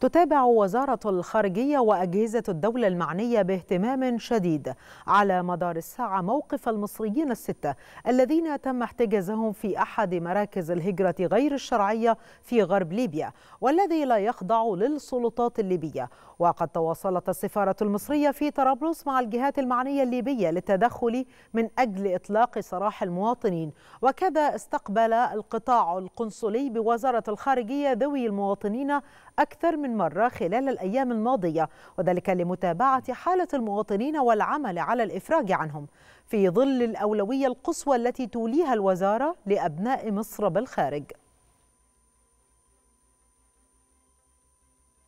تتابع وزارة الخارجية وأجهزة الدولة المعنية باهتمام شديد على مدار الساعة موقف المصريين الستة الذين تم احتجازهم في أحد مراكز الهجرة غير الشرعية في غرب ليبيا والذي لا يخضع للسلطات الليبية وقد تواصلت السفارة المصرية في طرابلس مع الجهات المعنية الليبية للتدخل من أجل إطلاق سراح المواطنين وكذا استقبل القطاع القنصلي بوزارة الخارجية ذوي المواطنين أكثر من مرة خلال الأيام الماضية وذلك لمتابعة حالة المواطنين والعمل على الإفراج عنهم في ظل الأولوية القصوى التي توليها الوزارة لأبناء مصر بالخارج